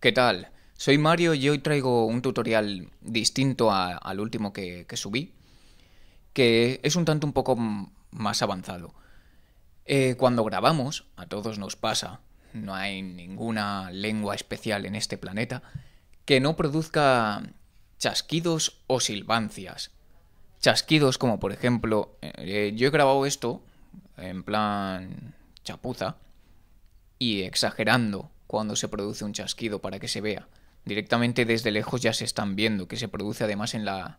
¿Qué tal? Soy Mario y hoy traigo un tutorial distinto al último que, subí, que es un tanto un poco más avanzado. Eh, cuando grabamos, a todos nos pasa, no hay ninguna lengua especial en este planeta que no produzca chasquidos o silbancias. Chasquidos como por ejemplo, eh, eh, yo he grabado esto en plan chapuza y exagerando cuando se produce un chasquido para que se vea. Directamente desde lejos ya se están viendo, que se produce además en la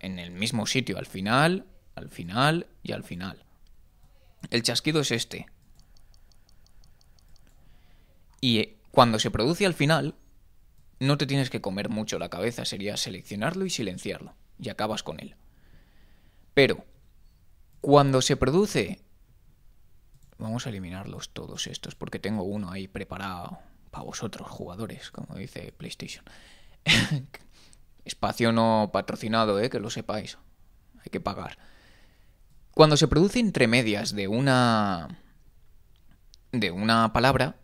en el mismo sitio, al final, al final y al final. El chasquido es este. Y eh, cuando se produce al final, no te tienes que comer mucho la cabeza, sería seleccionarlo y silenciarlo, y acabas con él. Pero, cuando se produce Vamos a eliminarlos todos estos, porque tengo uno ahí preparado para vosotros, jugadores, como dice PlayStation. Espacio no patrocinado, ¿eh? que lo sepáis. Hay que pagar. Cuando se produce entre medias de una. de una palabra,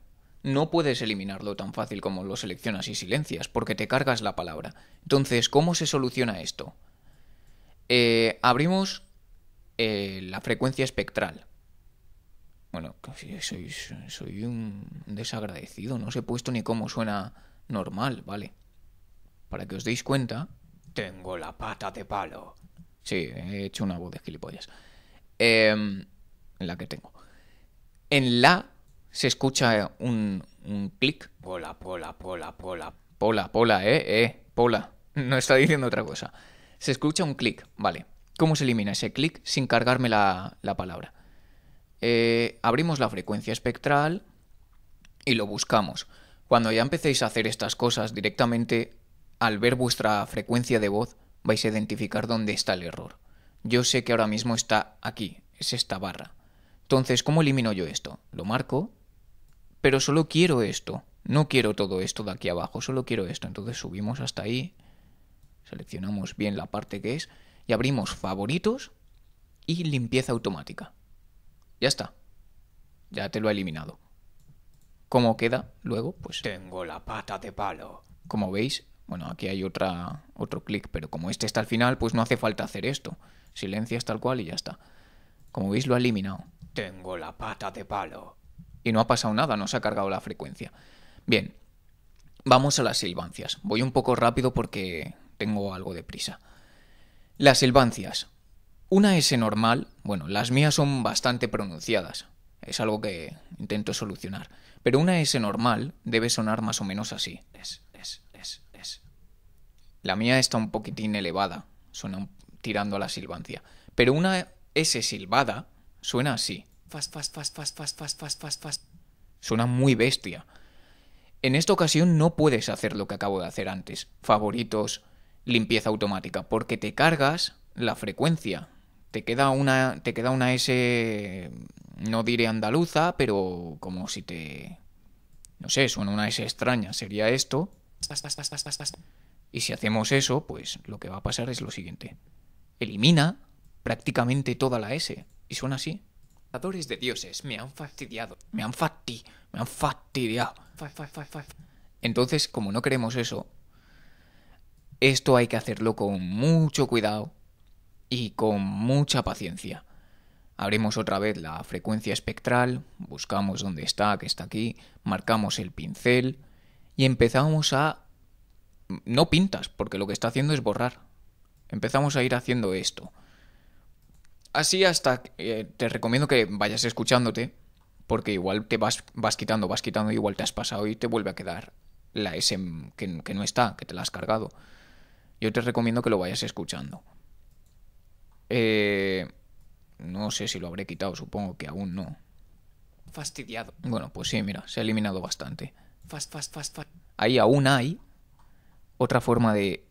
no puedes eliminarlo tan fácil como lo seleccionas y silencias, porque te cargas la palabra. Entonces, ¿cómo se soluciona esto? Eh, abrimos eh, la frecuencia espectral. Bueno, soy, soy un desagradecido, no os he puesto ni cómo suena normal, ¿vale? Para que os deis cuenta, tengo la pata de palo. Sí, he hecho una voz de gilipollas. Em, la que tengo. En la se escucha un, clic. Pola, pola, pola, pola. Pola, pola, eh, eh, pola. No está diciendo otra cosa. Se escucha un clic, vale. ¿Cómo se elimina ese clic sin cargarme la palabra? Eh, abrimos la frecuencia espectral y lo buscamos. Cuando ya empecéis a hacer estas cosas directamente, al ver vuestra frecuencia de voz, vais a identificar dónde está el error. Yo sé que ahora mismo está aquí, es esta barra. Entonces, ¿cómo elimino yo esto? Lo marco, pero solo quiero esto. No quiero todo esto de aquí abajo, solo quiero esto. Entonces subimos hasta ahí, seleccionamos bien la parte que es y abrimos favoritos y limpieza automática. Ya está. Ya te lo ha eliminado. ¿Cómo queda luego? Pues. Tengo la pata de palo. Como veis, bueno, aquí hay otra, otro clic, pero como este está al final, pues no hace falta hacer esto. Silencias tal cual y ya está. Como veis, lo ha eliminado. Tengo la pata de palo. Y no ha pasado nada, no se ha cargado la frecuencia. Bien, vamos a las silbancias. Voy un poco rápido porque tengo algo de prisa. Las silbancias. Una S normal, bueno, las mías son bastante pronunciadas, es algo que intento solucionar, pero una S normal debe sonar más o menos así. Es, es, es, es. La mía está un poquitín elevada, suena tirando a la silbancia, pero una S silbada suena así. Fast, fast, fast, fast, fast, fast, fast, fast, fast. Suena muy bestia. En esta ocasión no puedes hacer lo que acabo de hacer antes, favoritos, limpieza automática, porque te cargas la frecuencia, te queda una, te queda una S, no diré andaluza, pero como si te... No sé, suena una S extraña, sería esto. Y si hacemos eso, pues lo que va a pasar es lo siguiente. Elimina prácticamente toda la S. Y suena así. de dioses, me han fastidiado. me han fastidiado. Entonces, como no queremos eso, esto hay que hacerlo con mucho cuidado y con mucha paciencia. Abrimos otra vez la frecuencia espectral, buscamos dónde está, que está aquí, marcamos el pincel y empezamos a... No pintas, porque lo que está haciendo es borrar. Empezamos a ir haciendo esto. Así hasta... Eh, te recomiendo que vayas escuchándote, porque igual te vas, vas quitando, vas quitando, igual te has pasado y te vuelve a quedar la S que no está, que te la has cargado. Yo te recomiendo que lo vayas escuchando. Eh, no sé si lo habré quitado, supongo que aún no. Fastidiado. Bueno, pues sí, mira, se ha eliminado bastante. Fast, fast, fast, fast. Ahí aún hay otra forma de...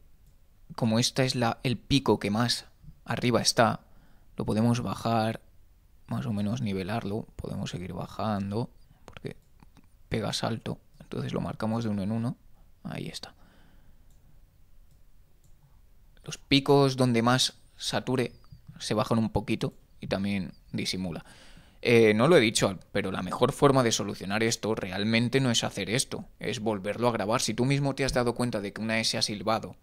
Como esta es la, el pico que más arriba está, lo podemos bajar, más o menos nivelarlo, podemos seguir bajando, porque pega salto, entonces lo marcamos de uno en uno, ahí está. Los picos donde más sature se bajan un poquito y también disimula. Eh, no lo he dicho, pero la mejor forma de solucionar esto realmente no es hacer esto, es volverlo a grabar. Si tú mismo te has dado cuenta de que una S ha silbado,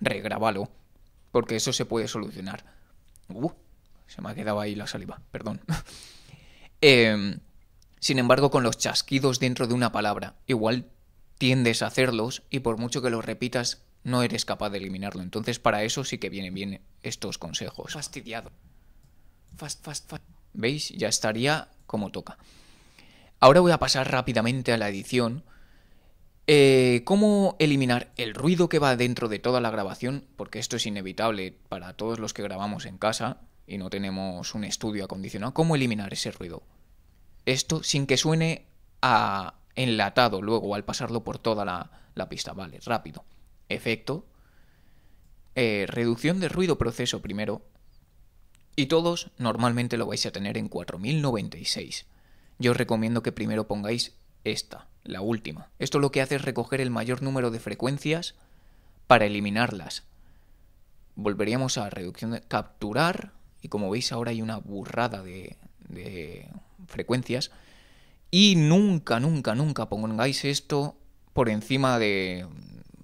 regrábalo, porque eso se puede solucionar. Uh, se me ha quedado ahí la saliva, perdón. Em, sin embargo, con los chasquidos dentro de una palabra, igual tiendes a hacerlos y por mucho que los repitas no eres capaz de eliminarlo. Entonces, para eso sí que vienen bien estos consejos. Fastidiado. Fast, fast, fast. ¿Veis? Ya estaría como toca. Ahora voy a pasar rápidamente a la edición. Eh, ¿Cómo eliminar el ruido que va dentro de toda la grabación? Porque esto es inevitable para todos los que grabamos en casa y no tenemos un estudio acondicionado. ¿Cómo eliminar ese ruido? Esto sin que suene a enlatado luego al pasarlo por toda la pista. Vale, rápido efecto, eh, reducción de ruido proceso primero, y todos normalmente lo vais a tener en 4096. Yo os recomiendo que primero pongáis esta, la última. Esto lo que hace es recoger el mayor número de frecuencias para eliminarlas. Volveríamos a reducción de capturar, y como veis ahora hay una burrada de, de frecuencias. Y nunca, nunca, nunca pongáis esto por encima de,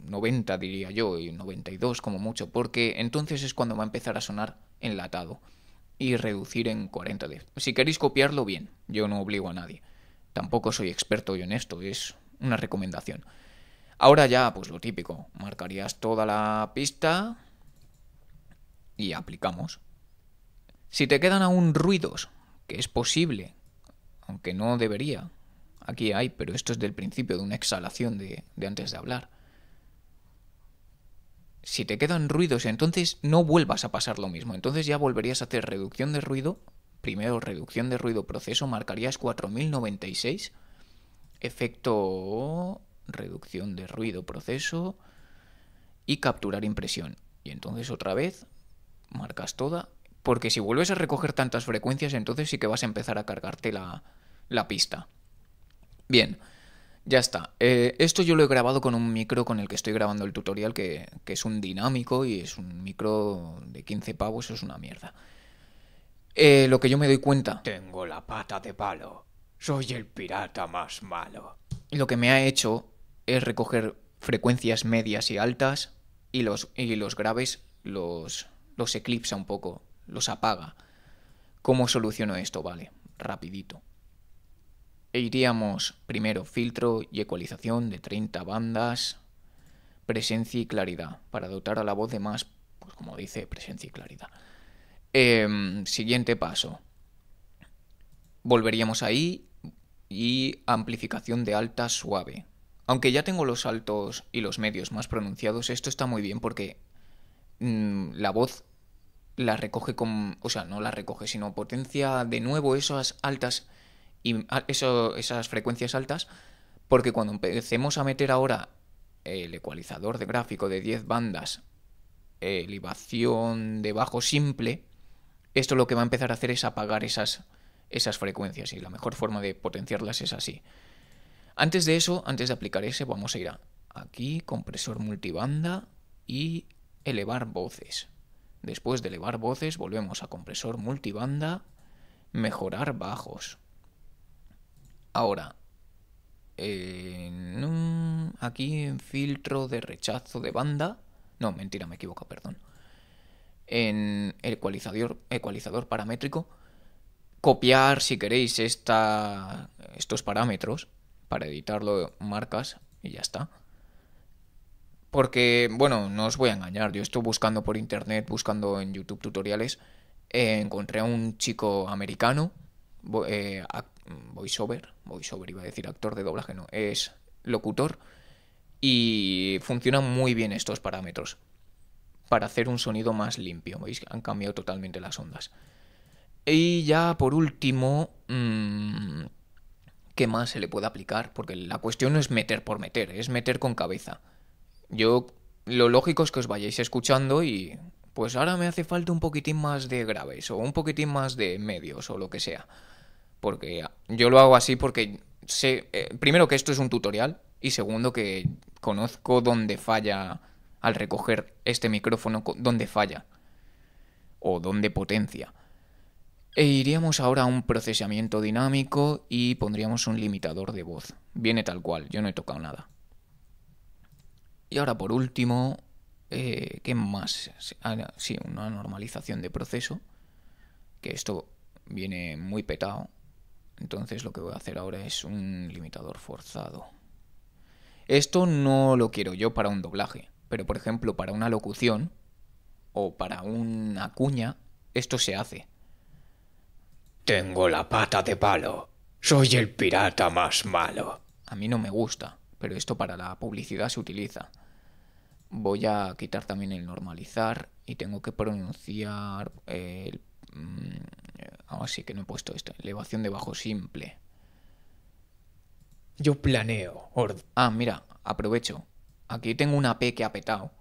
90 diría yo, y 92 como mucho, porque entonces es cuando va a empezar a sonar enlatado y reducir en 40 de Si queréis copiarlo, bien, yo no obligo a nadie. Tampoco soy experto yo en esto, es una recomendación. Ahora ya, pues lo típico, marcarías toda la pista y aplicamos. Si te quedan aún ruidos, que es posible, aunque no debería, aquí hay, pero esto es del principio de una exhalación de antes de hablar si te quedan ruidos, entonces no vuelvas a pasar lo mismo. Entonces ya volverías a hacer reducción de ruido. Primero, reducción de ruido proceso, marcarías 4096. Efecto reducción de ruido proceso y capturar impresión. Y entonces otra vez marcas toda. Porque si vuelves a recoger tantas frecuencias, entonces sí que vas a empezar a cargarte la, la pista. Bien. Ya está. Eh, esto yo lo he grabado con un micro con el que estoy grabando el tutorial, que, es un dinámico y es un micro de 15 pavos, eso es una mierda. Eh, lo que yo me doy cuenta... Tengo la pata de palo. Soy el pirata más malo. Lo que me ha hecho es recoger frecuencias medias y altas y los, y los graves los, los eclipsa un poco, los apaga. ¿Cómo soluciono esto? Vale, rapidito. E iríamos primero filtro y ecualización de 30 bandas, presencia y claridad, para dotar a la voz de más, pues como dice, presencia y claridad. Em, siguiente paso. Volveríamos ahí y amplificación de alta suave. Aunque ya tengo los altos y los medios más pronunciados, esto está muy bien porque mm, la voz la recoge con... O sea, no la recoge, sino potencia de nuevo esas altas y ah, esas frecuencias altas, porque cuando empecemos a meter ahora el ecualizador de gráfico de 10 bandas, elevación de bajo simple, esto lo que va a empezar a hacer es apagar esas, esas frecuencias y la mejor forma de potenciarlas es así. Antes de eso, antes de aplicar ese, vamos a ir a aquí, compresor multibanda y elevar voces. Después de elevar voces, volvemos a compresor multibanda, mejorar bajos. Ahora, eh, en aquí en filtro de rechazo de banda. No, mentira, me equivoco, perdón. En el ecualizador, ecualizador paramétrico, copiar si queréis estos parámetros para editarlo marcas y ya está. Porque, bueno, no os voy a engañar, yo estoy buscando por internet, buscando en YouTube tutoriales, eh, encontré a un chico americano eh, mm, voiceover, voiceover iba a decir actor de doblaje, no, es locutor y funcionan muy bien estos parámetros para hacer un sonido más limpio, ¿veis? Han cambiado totalmente las ondas. Y ya por último, mm, ¿qué más se le puede aplicar? Porque la cuestión no es meter por meter, es meter con cabeza. Yo lo lógico es que os vayáis escuchando y pues ahora me hace falta un poquitín más de graves o un poquitín más de medios o lo que sea. Porque ah, yo lo hago así porque sé, eh, primero que esto es un tutorial y segundo que conozco dónde falla al recoger este micrófono, dónde falla o dónde potencia. E iríamos ahora a un procesamiento dinámico y pondríamos un limitador de voz. Viene tal cual, yo no he tocado nada. Y ahora por último, eh, ¿Qué más? Ah, sí, una normalización de proceso, que esto viene muy petado. Entonces lo que voy a hacer ahora es un limitador forzado. Esto no lo quiero yo para un doblaje, pero por ejemplo para una locución o para una cuña, esto se hace. Tengo la pata de palo. Soy el pirata más malo. A mí no me gusta, pero esto para la publicidad se utiliza voy a quitar también el normalizar y tengo que pronunciar el... Ah, sí que no he puesto esto. Elevación de bajo simple. Yo planeo. Ah, mira, aprovecho. Aquí tengo una P que ha petado.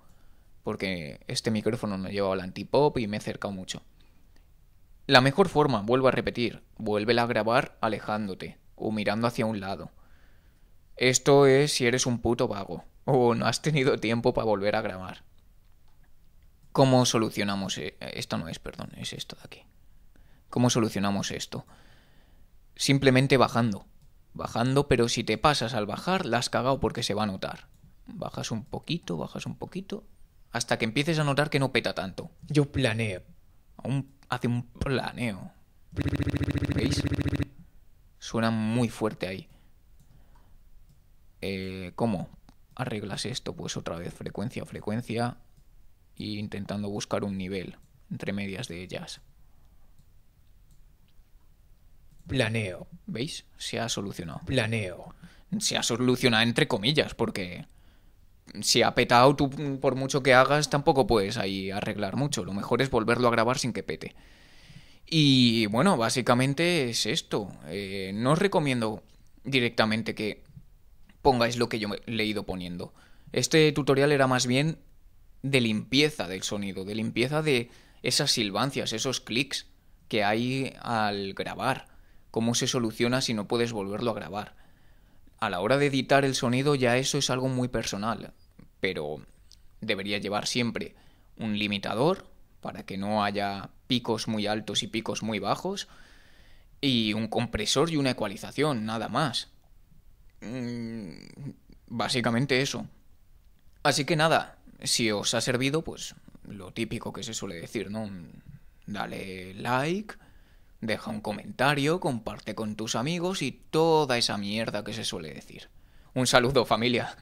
Porque este micrófono no lleva el antipop y me he acercado mucho. La mejor forma, vuelvo a repetir, vuélvela a grabar alejándote o mirando hacia un lado. Esto es si eres un puto vago. Oh, no has tenido tiempo para volver a grabar. ¿Cómo solucionamos e, esto? No es, perdón, es esto de aquí. ¿Cómo solucionamos esto? Simplemente bajando. Bajando, pero si te pasas al bajar, la has cagado porque se va a notar. Bajas un poquito, bajas un poquito, hasta que empieces a notar que no peta tanto. Yo planeo. Un, hace un planeo. Suena muy fuerte ahí. Eh, ¿Cómo? arreglas esto, pues otra vez frecuencia a frecuencia e intentando buscar un nivel entre medias de ellas. Planeo. ¿Veis? Se ha solucionado. Planeo. Se ha solucionado entre comillas, porque si ha petado, tú por mucho que hagas, tampoco puedes ahí arreglar mucho. Lo mejor es volverlo a grabar sin que pete. Y bueno, básicamente es esto. Eh, no os recomiendo directamente que pongáis lo que yo le he ido poniendo. Este tutorial era más bien de limpieza del sonido, de limpieza de esas silbancias, esos clics que hay al grabar, cómo se soluciona si no puedes volverlo a grabar. A la hora de editar el sonido ya eso es algo muy personal, pero debería llevar siempre un limitador para que no haya picos muy altos y picos muy bajos y un compresor y una ecualización, nada más. Mm, básicamente eso. Así que nada, si os ha servido, pues lo típico que se suele decir, ¿no? Dale like, deja un comentario, comparte con tus amigos y toda esa mierda que se suele decir. Un saludo familia.